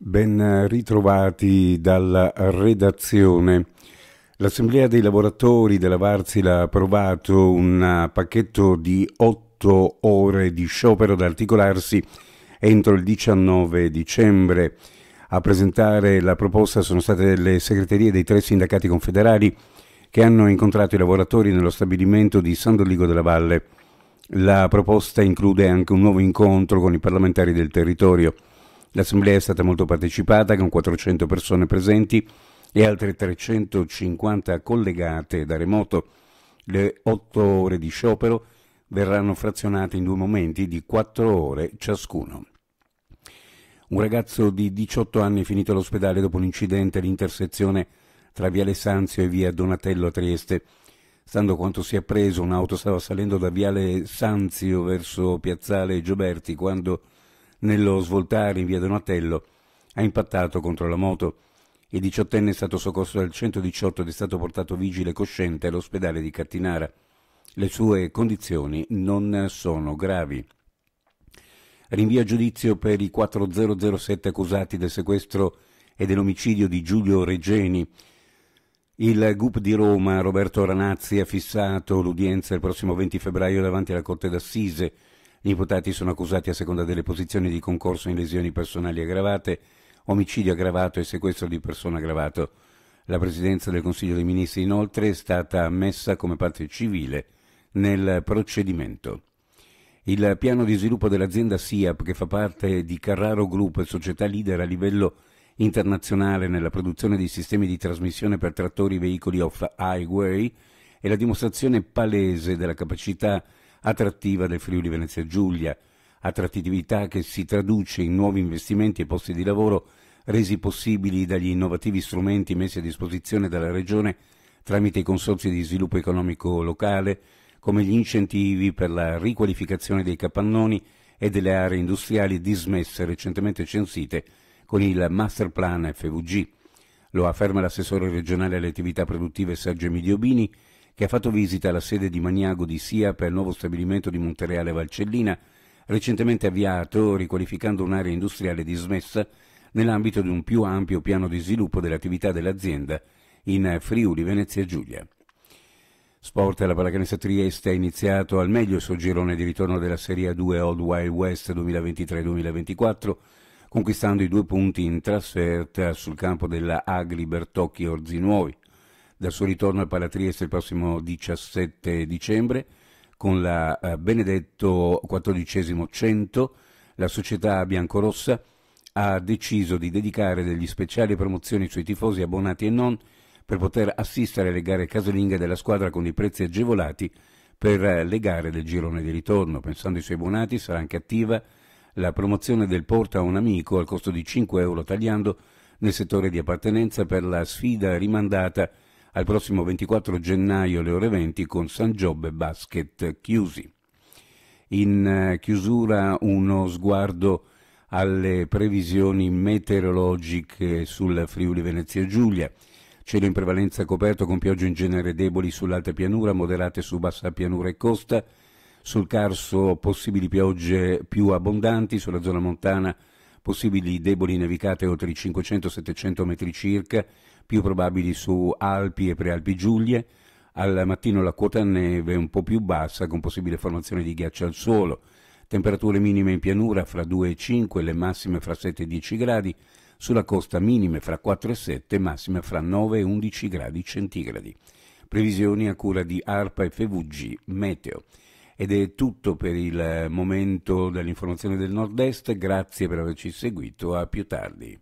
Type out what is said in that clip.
Ben ritrovati dalla redazione. L'Assemblea dei lavoratori della Varsila ha approvato un pacchetto di otto ore di sciopero da articolarsi entro il 19 dicembre. A presentare la proposta sono state le segreterie dei tre sindacati confederali che hanno incontrato i lavoratori nello stabilimento di San Doligo della Valle. La proposta include anche un nuovo incontro con i parlamentari del territorio. L'assemblea è stata molto partecipata con 400 persone presenti e altre 350 collegate da remoto. Le 8 ore di sciopero verranno frazionate in due momenti di 4 ore ciascuno. Un ragazzo di 18 anni è finito all'ospedale dopo un incidente all'intersezione tra Viale Sanzio e Via Donatello a Trieste. Stando a quanto si è preso, un'auto stava salendo da Viale Sanzio verso Piazzale Gioberti quando nello svoltare in via Donatello, ha impattato contro la moto. Il diciottenne è stato soccorso dal 118 ed è stato portato vigile cosciente all'ospedale di Cattinara. Le sue condizioni non sono gravi. Rinvia giudizio per i 4007 accusati del sequestro e dell'omicidio di Giulio Regeni. Il GUP di Roma, Roberto Ranazzi, ha fissato l'udienza il prossimo 20 febbraio davanti alla Corte d'Assise gli imputati sono accusati a seconda delle posizioni di concorso in lesioni personali aggravate, omicidio aggravato e sequestro di persona aggravato. La Presidenza del Consiglio dei Ministri inoltre è stata ammessa come parte civile nel procedimento. Il piano di sviluppo dell'azienda SIAP, che fa parte di Carraro Group, società leader a livello internazionale nella produzione di sistemi di trasmissione per trattori e veicoli off-highway, è la dimostrazione palese della capacità di attrattiva del Friuli Venezia Giulia, attrattività che si traduce in nuovi investimenti e posti di lavoro resi possibili dagli innovativi strumenti messi a disposizione dalla Regione tramite i consorzi di sviluppo economico locale, come gli incentivi per la riqualificazione dei capannoni e delle aree industriali dismesse recentemente censite con il Master Plan FVG. Lo afferma l'assessore regionale alle attività produttive Sergio Emilio Bini che ha fatto visita alla sede di Maniago di Sia per il nuovo stabilimento di Montereale Valcellina, recentemente avviato riqualificando un'area industriale dismessa nell'ambito di un più ampio piano di sviluppo dell'attività dell'azienda in Friuli Venezia Giulia. Sport alla pallacanestro Trieste ha iniziato al meglio il suo girone di ritorno della Serie 2 Old Wild West 2023-2024, conquistando i due punti in trasferta sul campo della Agli Bertocchi Orzinuovi dal suo ritorno al Palatrieste il prossimo 17 dicembre con la eh, Benedetto XIV 100, la società biancorossa ha deciso di dedicare degli speciali promozioni sui tifosi abbonati e non per poter assistere alle gare casalinghe della squadra con i prezzi agevolati per le gare del girone di ritorno. Pensando ai suoi abbonati sarà anche attiva la promozione del Porta a un amico al costo di 5 euro tagliando nel settore di appartenenza per la sfida rimandata al prossimo 24 gennaio alle ore 20 con San Giobbe Basket chiusi. In eh, chiusura uno sguardo alle previsioni meteorologiche sul Friuli Venezia Giulia. Cielo in prevalenza coperto con piogge in genere deboli sull'alta pianura, moderate su bassa pianura e costa. Sul Carso possibili piogge più abbondanti, sulla zona montana possibili deboli nevicate oltre i 500-700 metri circa, più probabili su Alpi e Prealpi Giulie. Al mattino la quota neve un po' più bassa, con possibile formazione di ghiaccio al suolo. Temperature minime in pianura fra 2 e 5, le massime fra 7 e 10 gradi. Sulla costa minime fra 4 e 7, massime fra 9 e 11 gradi centigradi. Previsioni a cura di ARPA e FVG Meteo. Ed è tutto per il momento dell'informazione del nord-est, grazie per averci seguito, a più tardi.